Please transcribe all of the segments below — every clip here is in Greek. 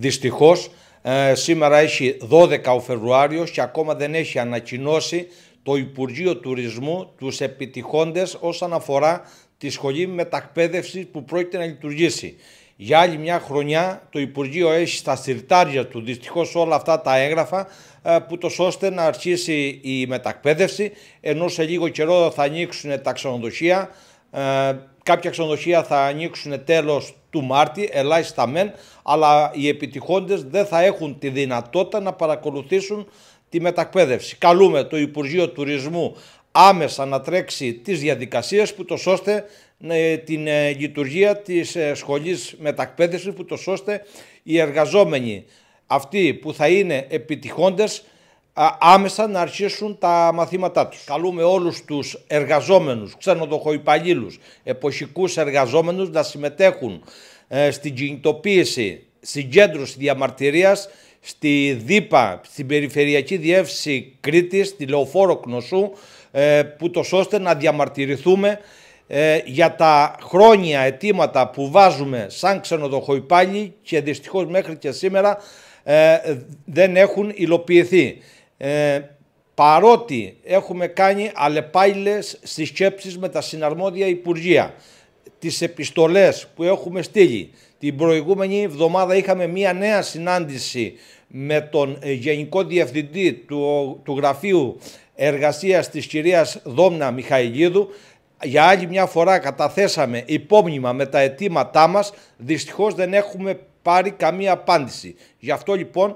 Δυστυχώς ε, σήμερα έχει 12 ο Φεβρουάριος και ακόμα δεν έχει ανακοινώσει το Υπουργείο Τουρισμού τους επιτυχώντες όσον αφορά τη σχολή μετακπαίδευσης που πρόκειται να λειτουργήσει. Για άλλη μια χρονιά το Υπουργείο έχει στα συρτάρια του δυστυχώς όλα αυτά τα έγγραφα ε, που το ώστε να αρχίσει η μετακπαίδευση ενώ σε λίγο καιρό θα ανοίξουν τα ξενοδοχεία, ε, κάποια ξενοδοχεία θα ανοίξουν τέλος του Μάρτη, ελάχιστα μεν, αλλά οι επιτυχόντες δεν θα έχουν τη δυνατότητα να παρακολουθήσουν τη μετακπαίδευση. Καλούμε το Υπουργείο Τουρισμού άμεσα να τρέξει τις διαδικασίες που το ώστε ε, την ε, λειτουργία της σχολής μετακπαίδευσης που το ώστε οι εργαζόμενοι αυτοί που θα είναι επιτυχόντες, άμεσα να αρχίσουν τα μαθήματά τους. Καλούμε όλους τους εργαζόμενους, ξενοδοχοϊπαλλήλους, εποχικούς εργαζόμενους να συμμετέχουν ε, στην κινητοποίηση, στην διαμαρτυρία διαμαρτυρίας, στη ΔΥΠΑ, στην Περιφερειακή Διεύθυνση Κρήτης, τη Λεωφόρο Κνωσού, ε, που το ώστε να διαμαρτυρηθούμε ε, για τα χρόνια αιτήματα που βάζουμε σαν ξενοδοχοϊπάλληλοι και δυστυχώς μέχρι και σήμερα δεν έχουν υλοποιηθεί. Ε, παρότι έχουμε κάνει αλεπάιλες στις με τα συναρμόδια Υπουργεία, τις επιστολές που έχουμε στείλει. Την προηγούμενη εβδομάδα είχαμε μία νέα συνάντηση με τον ε, Γενικό Διευθυντή του, του Γραφείου Εργασίας της κυρίας Δόμνα Μιχαηλίδου. Για άλλη μια φορά καταθέσαμε υπόμνημα με τα αιτήματά μας. Δυστυχώς δεν έχουμε πάρει καμία απάντηση. Γι' αυτό λοιπόν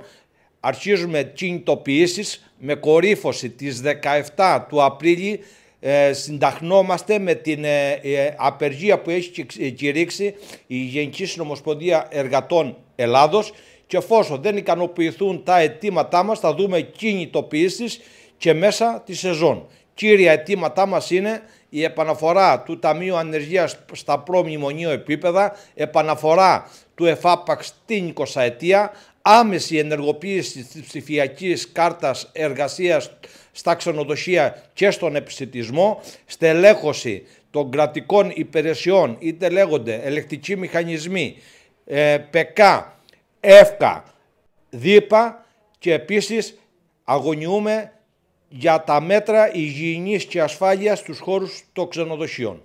αρχίζουμε κινητοποιήσεις με κορύφωση τις 17 του Απρίλη ε, συνταχνόμαστε με την ε, ε, απεργία που έχει κηρύξει η Γενική Συνομοσπονδία Εργατών Ελλάδος και εφόσον δεν ικανοποιηθούν τα αιτήματά μας θα δούμε κινητοποιήσεις και μέσα τη σεζόν. Κύρια αιτήματά μας είναι η επαναφορά του Ταμείου Ανεργίας στα προμνημονίου επίπεδα, επαναφορά του ΕΦΑΠΑΞ στην 20 ετία, άμεση ενεργοποίηση της ψηφιακής κάρτας εργασίας στα ξενοδοχεία και στον επιστητισμό, στελέχωση των κρατικών υπηρεσιών, είτε λέγονται ελεκτικοί μηχανισμοί, ε, ΠΕΚΑ, ΕΦΚΑ, ΔΥΠΑ και επίσης αγωνιούμε για τα μέτρα υγιεινής και ασφάλειας στους χώρους των ξενοδοχείων.